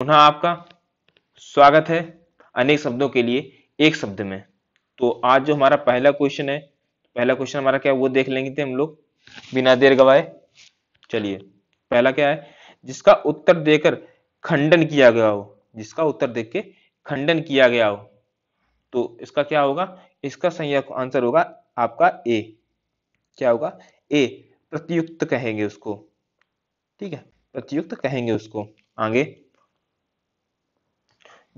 पुनः आपका स्वागत है अनेक शब्दों के लिए एक शब्द में तो आज जो हमारा पहला क्वेश्चन है पहला क्वेश्चन हमारा क्या है वो देख लेंगे थे हम लोग बिना देर गवाए चलिए पहला क्या है जिसका उत्तर देकर खंडन किया गया हो जिसका उत्तर देख के खंडन किया गया हो तो इसका क्या होगा इसका सही आंसर होगा आपका ए क्या होगा ए प्रतियुक्त कहेंगे उसको ठीक है प्रतियुक्त कहेंगे उसको आगे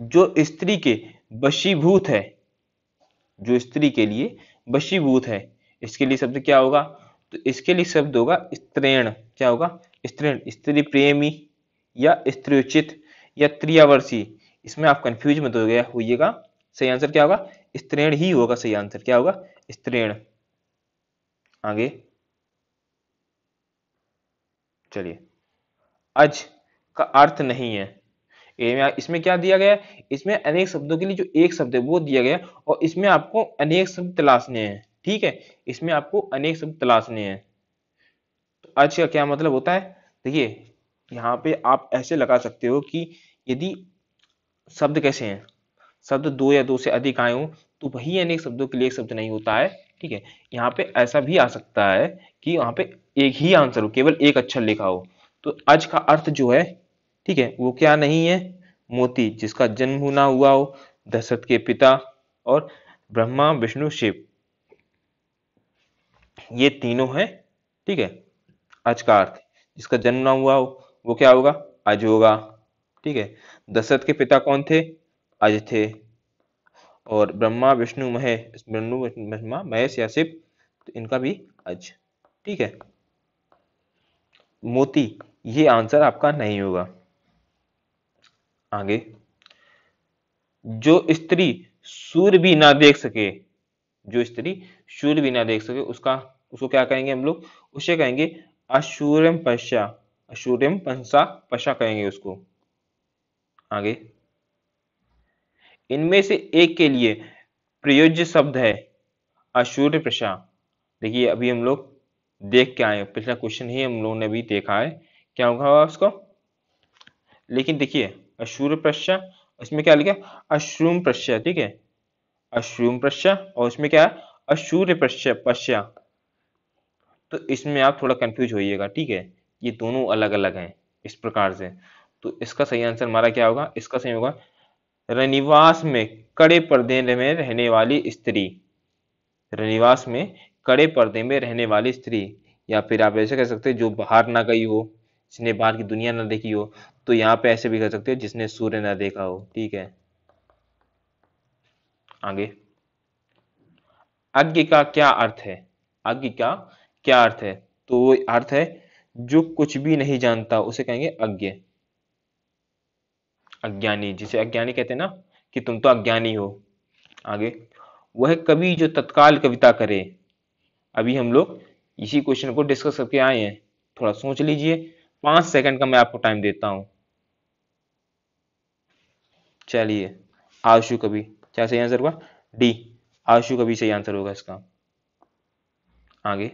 जो स्त्री के बशीभूत है जो स्त्री के लिए बशीभूत है इसके लिए शब्द क्या होगा तो इसके लिए शब्द होगा स्त्रेण क्या होगा स्त्रीण स्त्री प्रेमी या उचित या त्रियावर्षी इसमें आप कंफ्यूज मत हो गया होइएगा सही आंसर क्या होगा स्त्रेण ही होगा सही आंसर क्या होगा स्त्रीण आगे चलिए अज का अर्थ नहीं है इसमें क्या दिया गया है इसमें अनेक शब्दों के लिए जो एक शब्द है वो दिया गया और इसमें आपको अनेक शब्द तलाशने हैं ठीक है इसमें आपको अनेक शब्द तलाशने हैं तो आज का क्या मतलब होता है देखिए यहाँ पे आप ऐसे लगा सकते हो कि यदि शब्द कैसे हैं शब्द दो या दो से अधिक आए हों तो वही अनेक शब्दों के लिए एक शब्द नहीं होता है ठीक है यहाँ पे ऐसा भी आ सकता है कि यहाँ पे एक ही आंसर हो केवल एक अक्षर लिखा हो तो आज का अर्थ जो है ठीक है वो क्या नहीं है मोती जिसका जन्म ना हुआ हो दशरथ के पिता और ब्रह्मा विष्णु शिव ये तीनों है ठीक है आज का अर्थ जिसका जन्म ना हुआ हो वो क्या होगा अज होगा ठीक है दशरथ के पिता कौन थे अज थे और ब्रह्मा विष्णु महेश ब्रह्म ब्रह्मा महेश या शिव तो इनका भी अज ठीक है मोती ये आंसर आपका नहीं होगा आगे जो स्त्री सूर्य भी ना देख सके जो स्त्री सूर्य भी ना देख सके उसका उसको क्या कहेंगे हम लोग उसे कहेंगे अशूर्यम पशा अशूर्यम पंसा पशा कहेंगे उसको आगे इनमें से एक के लिए प्रयोज्य शब्द है अशूर्य पशा देखिए अभी हम लोग देख के आए पिछला क्वेश्चन ही हम लोगों ने भी देखा है क्या होगा उसको लेकिन देखिए अश्रूर प्रश्य इसमें क्या लिखा अश्रूम प्रश्य ठीक है अश्रूम प्रश्य और उसमें क्या है अशूर्य प्रश्य पश्य तो इसमें आप थोड़ा कंफ्यूज होइएगा ठीक है ये दोनों अलग अलग हैं इस प्रकार से तो इसका सही आंसर हमारा क्या होगा इसका सही होगा रनिवास में कड़े पर्दे में रहने वाली स्त्री रनिवास में कड़े पर्दे में रहने वाली स्त्री या फिर आप ऐसे कह सकते हैं जो बाहर ना गई हो जिसने बाहर की दुनिया ना देखी हो तो यहाँ पे ऐसे भी कर सकते हो जिसने सूर्य ना देखा हो ठीक है आगे अज्ञ का क्या अर्थ है अज्ञ का क्या अर्थ है तो वो अर्थ है जो कुछ भी नहीं जानता उसे कहेंगे अज्ञ अज्ञानी जिसे अज्ञानी कहते हैं ना कि तुम तो अज्ञानी हो आगे वह कवि जो तत्काल कविता करे अभी हम लोग इसी क्वेश्चन को डिस्कस करके आए हैं थोड़ा सोच लीजिए पांच सेकंड का मैं आपको टाइम देता हूं चलिए आशु कभी क्या सही आंसर होगा डी आशु कभी सही आंसर होगा इसका आगे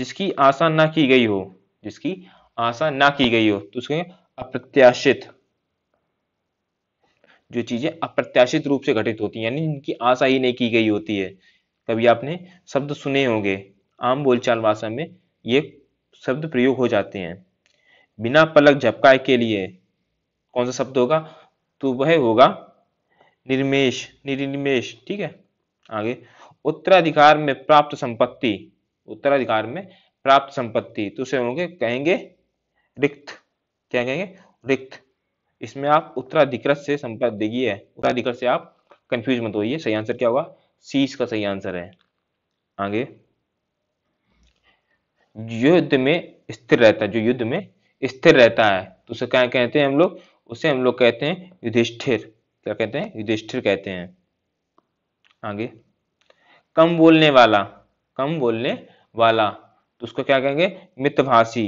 जिसकी आशा ना की गई हो जिसकी आशा ना की गई हो तो उसके अप्रत्याशित जो चीजें अप्रत्याशित रूप से घटित होती हैं यानी जिनकी आशा ही नहीं की गई होती है कभी आपने शब्द सुने होंगे आम बोलचाल भाषा में ये शब्द प्रयोग हो जाते हैं बिना पलक झपकाए के लिए कौन सा शब्द होगा तो वह होगा निर्मेश निर्निमेश ठीक है आगे उत्तराधिकार में प्राप्त संपत्ति उत्तराधिकार में प्राप्त संपत्ति तो उसे होंगे कहेंगे रिक्त क्या कहेंगे रिक्त इसमें आप उत्तराधिकृत से संपत्ति है उत्तराधिकृत से आप कंफ्यूज मत होइए सही आंसर क्या होगा सी इसका सही आंसर है आगे युद्ध में स्थिर रहता है जो युद्ध में स्थिर रहता है तो उसे क्या कहते हैं हम लोग उसे हम लोग कहते हैं युधिष्ठिर क्या कहते हैं युधिष्ठिर कहते हैं आगे कम बोलने वाला कम बोलने वाला तो उसको क्या कहेंगे मितभाषी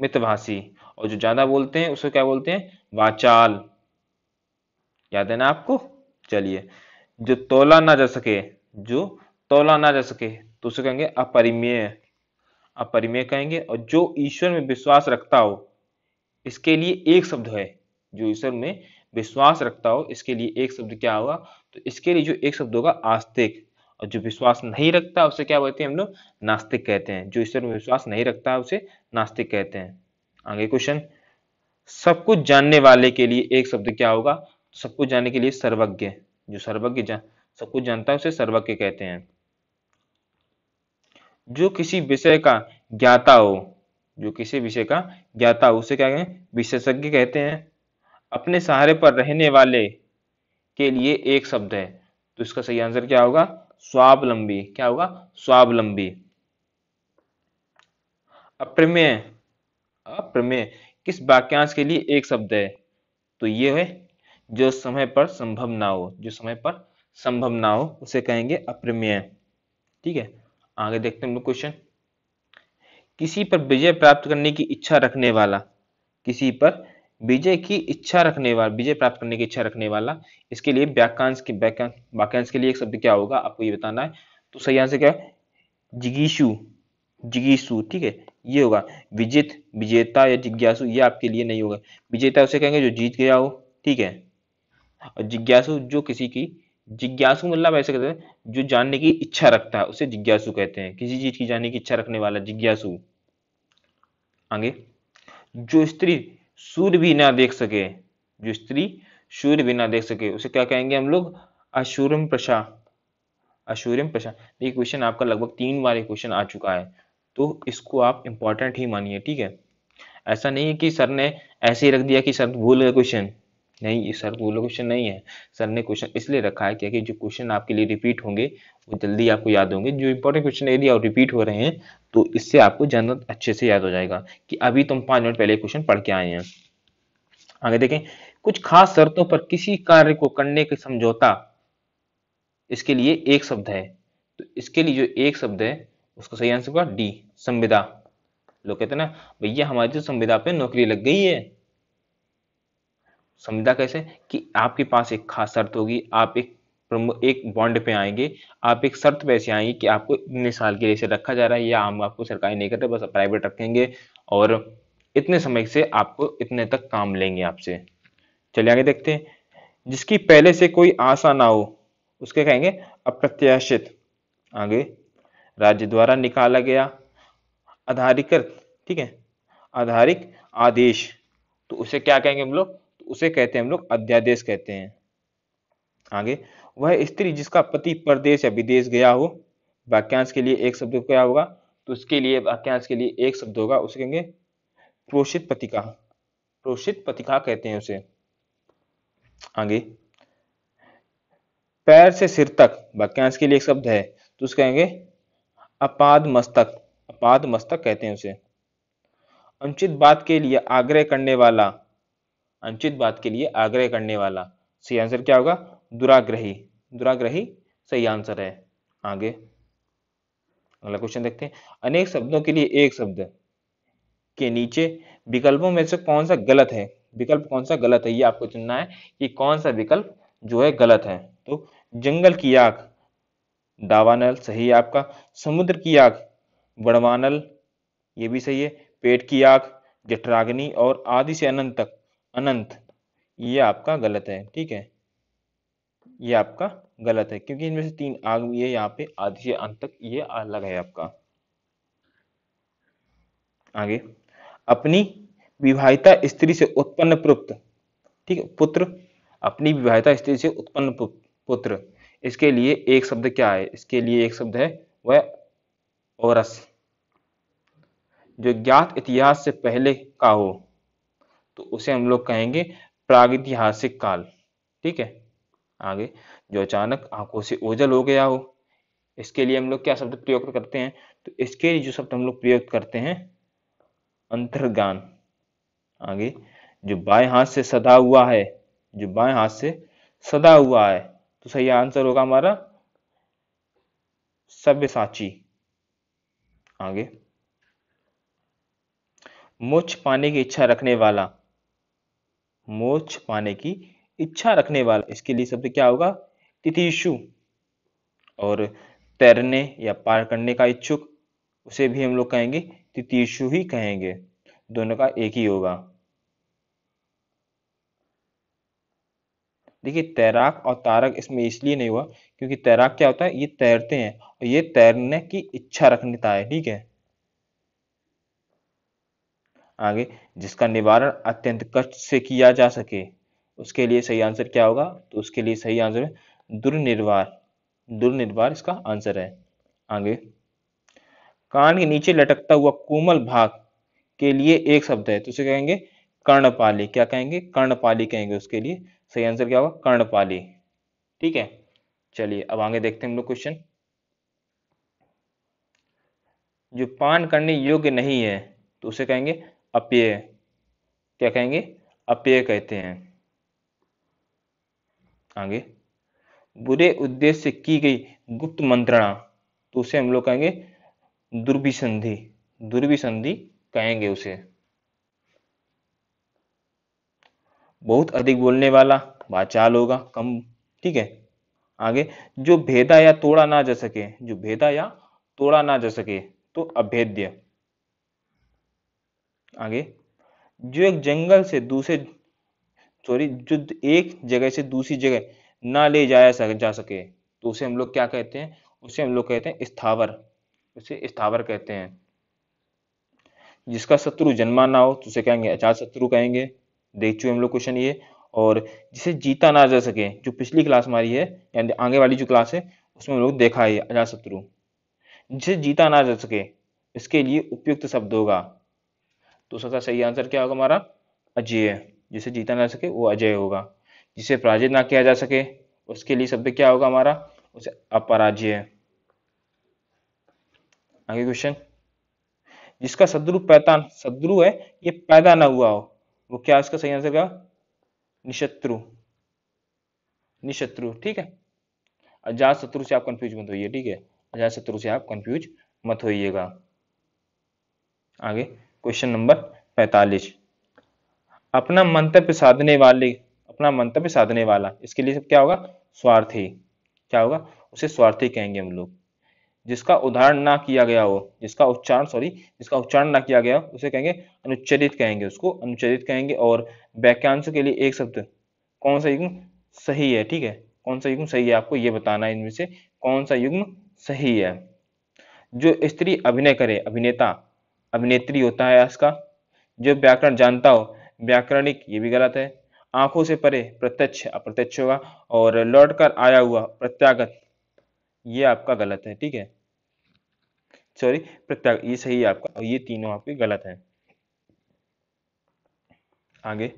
मितभाषी और जो ज्यादा बोलते हैं उसको क्या बोलते हैं वाचाल याद है ना आपको चलिए जो तोला ना जा सके जो तोला ना जा सके तो उसे कहेंगे अपरिमेय अपरिमेय कहेंगे और जो ईश्वर में विश्वास रखता हो इसके लिए एक शब्द है जो ईश्वर में विश्वास रखता हो इसके लिए एक शब्द क्या होगा तो इसके लिए जो एक शब्द होगा आस्तिक और जो विश्वास नहीं रखता उसे क्या बोलते हैं हम लोग नास्तिक कहते हैं जो ईश्वर में विश्वास नहीं रखता है उसे नास्तिक कहते हैं आगे क्वेश्चन सब कुछ जानने वाले के लिए एक शब्द क्या होगा तो सब कुछ जानने के लिए सर्वज्ञ जो सर्वज्ञ सब कुछ जानता है उसे सर्वज्ञ कहते हैं जो किसी विषय का ज्ञाता हो जो किसी विषय का ज्ञाता उसे क्या कहें विशेषज्ञ कहते हैं अपने सहारे पर रहने वाले के लिए एक शब्द है तो इसका सही आंसर क्या होगा स्वावलंबी क्या होगा स्वावलंबी अप्रमेय अप्रमेय किस वाक्यांश के लिए एक शब्द है तो ये है जो समय पर संभव ना हो जो समय पर संभव ना हो उसे कहेंगे अप्रमेय ठीक है आगे देखते हैं हम लोग क्वेश्चन किसी पर विजय प्राप्त करने की इच्छा रखने वाला किसी पर विजय की इच्छा रखने वाला विजय प्राप्त करने की इच्छा रखने वाला इसके लिए वाक्यांश के वाक्यांश के लिए एक शब्द क्या होगा आपको ये बताना है तो सही आंसर क्या है जिगीशु जिगीसु ठीक है ये होगा विजित विजेता या जिज्ञासु ये आपके लिए नहीं होगा विजेता उसे कहेंगे जो जीत गया हो ठीक है और जिज्ञासु जो किसी की जिज्ञासु मतलब ऐसे कहते हैं जो जानने की इच्छा रखता है उसे जिज्ञासु कहते हैं किसी चीज की जानने की इच्छा रखने वाला जिज्ञासु आगे जो स्त्री सूर्य भी ना देख सके जो स्त्री सूर्य भी ना देख सके उसे क्या कहेंगे हम लोग अशूरम प्रशा अशूरम प्रशा ये क्वेश्चन आपका लगभग तीन बार क्वेश्चन आ चुका है तो इसको आप इंपॉर्टेंट ही मानिए ठीक है ऐसा नहीं है कि सर ने ऐसे ही रख दिया कि सर भूल गए क्वेश्चन नहीं सर वो क्वेश्चन नहीं है सर ने क्वेश्चन इसलिए रखा है क्योंकि जो क्वेश्चन आपके लिए रिपीट होंगे वो जल्दी आपको याद होंगे जो इंपॉर्टेंट क्वेश्चन यदि आप रिपीट हो रहे हैं तो इससे आपको जनरल अच्छे से याद हो जाएगा कि अभी तुम पाँच मिनट पहले क्वेश्चन पढ़ के आए हैं आगे देखें कुछ खास शर्तों पर किसी कार्य को करने का समझौता इसके लिए एक शब्द है तो इसके लिए जो एक शब्द है उसका सही आंसर होगा डी संविदा लोग कहते हैं ना भैया हमारी तो संविदा पे नौकरी लग गई है समझदा कैसे कि आपके पास एक खास शर्त होगी आप एक एक बॉन्ड पे आएंगे आप एक शर्त पे ऐसे आएंगे कि आपको इतने साल के लिए इसे रखा जा रहा है या हम आपको सरकारी नहीं कर रहे बस प्राइवेट रखेंगे और इतने समय से आपको इतने तक काम लेंगे आपसे चलिए आगे देखते हैं जिसकी पहले से कोई आशा ना हो उसके कहेंगे अप्रत्याशित आगे राज्य द्वारा निकाला गया आधारिकृत ठीक है आधारिक आदेश तो उसे क्या कहेंगे हम लोग उसे कहते हैं हम लोग अध्यादेश कहते हैं आगे वह स्त्री जिसका पति परदेश या विदेश गया हो वाक्यांश के लिए एक शब्द क्या होगा तो उसके लिए वाक्यांश के लिए एक शब्द होगा उसे कहेंगे प्रोषित पतिका प्रोषित पतिका कहते हैं उसे आगे पैर से सिर तक वाक्यांश के लिए एक शब्द है तो उसे कहेंगे अपाद मस्तक अपाद मस्तक कहते हैं उसे अनुचित बात के लिए आग्रह करने वाला अनुचित बात के लिए आग्रह करने वाला सही आंसर क्या होगा दुराग्रही दुराग्रही सही आंसर है आगे अगला क्वेश्चन देखते हैं अनेक शब्दों के लिए एक शब्द के नीचे विकल्पों में से कौन सा गलत है विकल्प कौन सा गलत है ये आपको चुनना है कि कौन सा विकल्प जो है गलत है तो जंगल की आग दावानल सही है आपका समुद्र की आग बड़वानल ये भी सही है पेट की आग जठराग्नि और आदि से अनंत तक अनंत ये आपका गलत है ठीक है ये आपका गलत है क्योंकि इनमें से तीन आग ये यहाँ पे आधी से अंत तक ये अलग है आपका आगे अपनी विवाहिता स्त्री से उत्पन्न पुत्र ठीक है पुत्र अपनी विवाहिता स्त्री से उत्पन्न पुत्र इसके लिए एक शब्द क्या है इसके लिए एक शब्द है वह औरस जो ज्ञात इतिहास से पहले का हो तो उसे हम लोग कहेंगे प्रागैतिहासिक काल ठीक है आगे जो अचानक आंखों से ओझल हो गया हो इसके लिए हम लोग क्या शब्द प्रयोग करते हैं तो इसके लिए जो शब्द हम लोग प्रयोग करते हैं अंतर्गान आगे जो बाएं हाथ से सदा हुआ है जो बाएं हाथ से सदा हुआ है तो सही आंसर होगा हमारा सभ्य साची आगे मोक्ष पाने की इच्छा रखने वाला मोक्ष पाने की इच्छा रखने वाला इसके लिए शब्द क्या होगा तिथिशु और तैरने या पार करने का इच्छुक उसे भी हम लोग कहेंगे तिथिशु ही कहेंगे दोनों का एक ही होगा देखिए तैराक और तारक इसमें इसलिए नहीं हुआ क्योंकि तैराक क्या होता है ये तैरते हैं और ये तैरने की इच्छा रखता है ठीक है आगे जिसका निवारण अत्यंत कष्ट से किया जा सके उसके लिए सही आंसर क्या होगा तो उसके लिए सही आंसर है दुर्निर्वार दुर्निर्वार इसका आंसर है आगे कान के नीचे लटकता हुआ कोमल भाग के लिए एक शब्द है तो उसे कहेंगे कर्णपाली क्या कहेंगे कर्णपाली कहेंगे उसके लिए सही आंसर क्या होगा कर्णपाली ठीक है चलिए अब आगे देखते हैं हम लोग क्वेश्चन जो पान करने योग्य नहीं है तो उसे कहेंगे अपेय क्या कहेंगे अपेय कहते हैं आगे बुरे उद्देश्य से की गई गुप्त मंत्रणा तो उसे हम लोग कहेंगे दुर्भिसंधि दुर्भिसंधि कहेंगे उसे बहुत अधिक बोलने वाला वाचाल होगा कम ठीक है आगे जो भेदा या तोड़ा ना जा सके जो भेदा या तोड़ा ना जा सके तो अभेद्य आगे जो एक जंगल से दूसरे सॉरी जो एक जगह से दूसरी जगह ना ले जाया सक, जा सके तो उसे हम लोग क्या कहते हैं उसे हम लोग कहते हैं स्थावर उसे स्थावर कहते हैं जिसका शत्रु जन्मा ना हो तो उसे कहेंगे अचार शत्रु कहेंगे देख चुके हम लोग क्वेश्चन ये और जिसे जीता ना जा सके जो पिछली क्लास हमारी है यानी आगे वाली जो क्लास है उसमें हम लोग देखा है अजात शत्रु जिसे जीता ना जा सके इसके लिए उपयुक्त शब्द होगा तो उसका सही आंसर क्या होगा हमारा अजय जिसे जीता ना सके वो अजय होगा जिसे पराजित ना किया जा सके उसके लिए शब्द क्या होगा हमारा उसे अपराजय आगे क्वेश्चन जिसका शत्रु पैतान शत्रु है ये पैदा ना हुआ हो वो क्या इसका सही आंसर का निशत्रु निशत्रु ठीक है अजात शत्रु से आप कंफ्यूज मत होइए ठीक है अजात शत्रु से आप कंफ्यूज मत होइएगा आगे क्वेश्चन नंबर पैंतालीस अपना मंतव्य साधने वाले अपना मंतव्य साधने वाला इसके लिए सब क्या होगा स्वार्थी क्या होगा उसे स्वार्थी कहेंगे हम लोग जिसका उदाहरण ना किया गया हो जिसका उच्चारण सॉरी जिसका उच्चारण ना किया गया हो उसे कहेंगे अनुच्चरित कहेंगे उसको अनुच्चरित कहेंगे और वाक्यांश के लिए एक शब्द कौन सा युग्म सही है ठीक है कौन सा युग्म सही है आपको ये बताना है इनमें से कौन सा युग्म सही है जो स्त्री अभिनय करे अभिनेता अभिनेत्री होता है इसका जो व्याकरण जानता हो व्याकरणिक ये भी गलत है आंखों से परे प्रत्यक्ष अप्रत्यक्ष होगा और लौट कर आया हुआ प्रत्यागत ये आपका गलत है ठीक है सॉरी प्रत्याग ये सही है आपका ये तीनों आपके गलत है आगे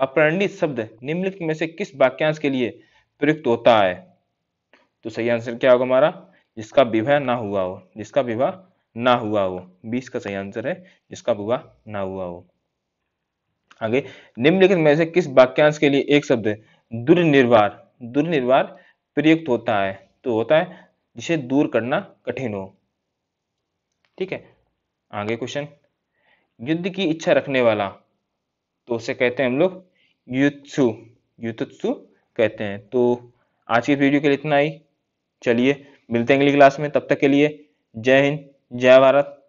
अपरणित शब्द निम्नलिखित में से किस वाक्यांश के लिए प्रयुक्त होता है तो सही आंसर क्या होगा हमारा जिसका विवाह ना हुआ हो जिसका विवाह ना हुआ हो बीस का सही आंसर है जिसका बुआ ना हुआ हो आगे निम्नलिखित में से किस वाक्यांश के लिए एक शब्द दुर्निर्वार दुर्निर्वार प्रयुक्त होता है तो होता है जिसे दूर करना कठिन हो ठीक है आगे क्वेश्चन युद्ध की इच्छा रखने वाला तो उसे कहते हैं हम लोग युत्सु युतुत्सु कहते हैं तो आज की वीडियो के लिए इतना ही चलिए मिलते हैं अगली क्लास में तब तक के लिए जय हिंद जय भारत